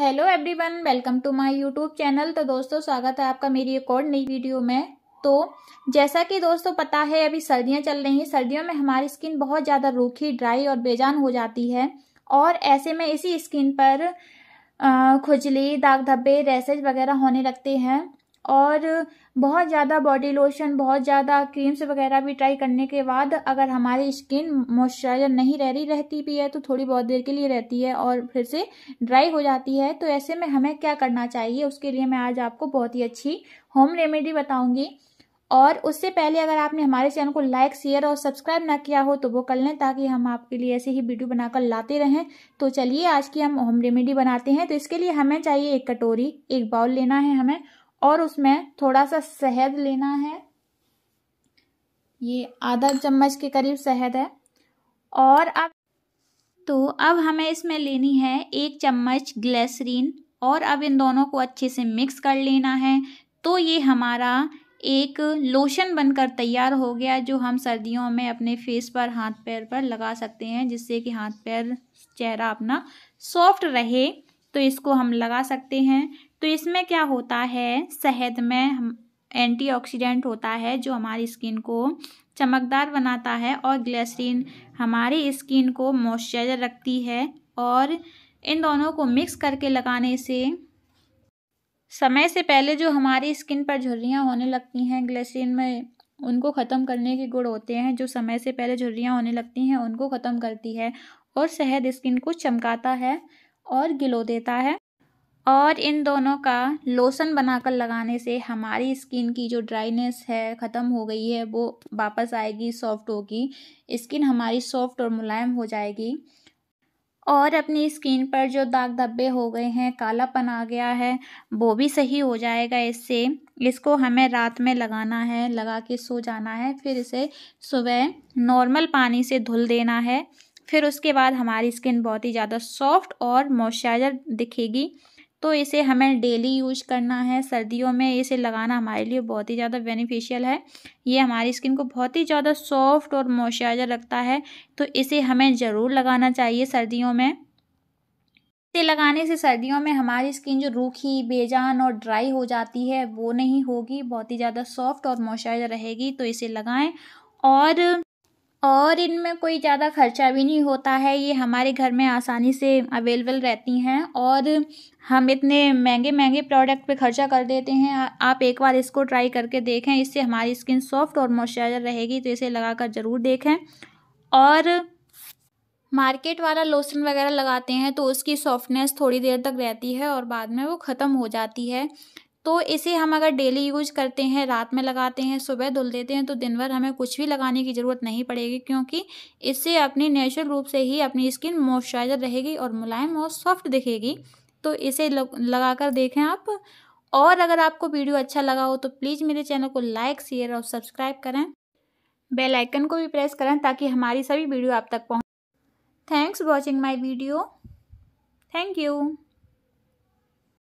hello everyone welcome to my YouTube channel तो दोस्तों स्वागत है आपका मेरी एक और नई वीडियो में तो जैसा कि दोस्तों पता है अभी सर्दियां चल रही हैं सर्दियों में हमारी स्किन बहुत ज़्यादा रूखी ड्राई और बेजान हो जाती है और ऐसे में इसी स्किन पर खुजली दाग धब्बे रैसेज वगैरह होने लगते हैं और बहुत ज़्यादा बॉडी लोशन बहुत ज़्यादा क्रीम्स वगैरह भी ट्राई करने के बाद अगर हमारी स्किन मॉइस्चराइजर नहीं रह रही रहती भी है तो थोड़ी बहुत देर के लिए रहती है और फिर से ड्राई हो जाती है तो ऐसे में हमें क्या करना चाहिए उसके लिए मैं आज आपको बहुत ही अच्छी होम रेमेडी बताऊँगी और उससे पहले अगर आपने हमारे चैनल को लाइक शेयर और सब्सक्राइब ना किया हो तो वो कर लें ताकि हम आपके लिए ऐसे ही वीडियो बनाकर लाते रहें तो चलिए आज की हम होम रेमेडी बनाते हैं तो इसके लिए हमें चाहिए एक कटोरी एक बाउल लेना है हमें और उसमें थोड़ा सा शहद लेना है ये आधा चम्मच के करीब शहद है और अब तो अब हमें इसमें लेनी है एक चम्मच ग्लैसरीन और अब इन दोनों को अच्छे से मिक्स कर लेना है तो ये हमारा एक लोशन बनकर तैयार हो गया जो हम सर्दियों में अपने फेस पर हाथ पैर पर लगा सकते हैं जिससे कि हाथ पैर चेहरा अपना सॉफ्ट रहे तो इसको हम लगा सकते हैं तो इसमें क्या होता है शहद में एंटीऑक्सीडेंट होता है जो हमारी स्किन को चमकदार बनाता है और ग्लिसरीन हमारी स्किन को मॉइस्चराइजर रखती है और इन दोनों को मिक्स करके लगाने से समय से पहले जो हमारी स्किन पर झुर्रियाँ होने लगती हैं ग्लिसरीन में उनको ख़त्म करने के गुण होते हैं जो समय से पहले झुर्रियाँ होने लगती हैं उनको ख़त्म करती है और शहद स्किन को चमकाता है और गिलो देता है और इन दोनों का लोसन बनाकर लगाने से हमारी स्किन की जो ड्राइनेस है ख़त्म हो गई है वो वापस आएगी सॉफ्ट होगी स्किन हमारी सॉफ्ट और मुलायम हो जाएगी और अपनी स्किन पर जो दाग धब्बे हो गए हैं कालापन आ गया है वो भी सही हो जाएगा इससे इसको हमें रात में लगाना है लगा के सो जाना है फिर इसे सुबह नॉर्मल पानी से धुल देना है फिर उसके बाद हमारी स्किन बहुत ही ज़्यादा सॉफ्ट और मॉइस्चराइजर दिखेगी तो इसे हमें डेली यूज करना है सर्दियों में इसे लगाना हमारे लिए बहुत ही ज़्यादा बेनिफिशियल है ये हमारी स्किन को बहुत ही ज़्यादा सॉफ्ट और मॉइस्चराइजर रखता है तो इसे हमें ज़रूर लगाना चाहिए सर्दियों में इसे लगाने से सर्दियों में हमारी स्किन जो रूखी बेजान और ड्राई हो जाती है वो नहीं होगी बहुत ही ज़्यादा सॉफ्ट और मॉइस्चराइजर रहेगी तो इसे लगाएँ और और इनमें कोई ज़्यादा खर्चा भी नहीं होता है ये हमारे घर में आसानी से अवेलेबल रहती हैं और हम इतने महंगे महंगे प्रोडक्ट पे खर्चा कर देते हैं आप एक बार इसको ट्राई करके देखें इससे हमारी स्किन सॉफ्ट और मॉइस्चराइजर रहेगी तो इसे लगा कर ज़रूर देखें और मार्केट वाला लोशन वगैरह लगाते हैं तो उसकी सॉफ्टनेस थोड़ी देर तक रहती है और बाद में वो ख़त्म हो जाती है तो इसे हम अगर डेली यूज करते हैं रात में लगाते हैं सुबह धुल देते हैं तो दिन भर हमें कुछ भी लगाने की ज़रूरत नहीं पड़ेगी क्योंकि इससे अपनी नेचुरल रूप से ही अपनी स्किन मॉइस्चराइजर रहेगी और मुलायम और सॉफ्ट दिखेगी तो इसे लगा कर देखें आप और अगर आपको वीडियो अच्छा लगा हो तो प्लीज़ मेरे चैनल को लाइक शेयर और सब्सक्राइब करें बेल आइकन को भी प्रेस करें ताकि हमारी सभी वीडियो आप तक पहुँच thanks watching my video thank you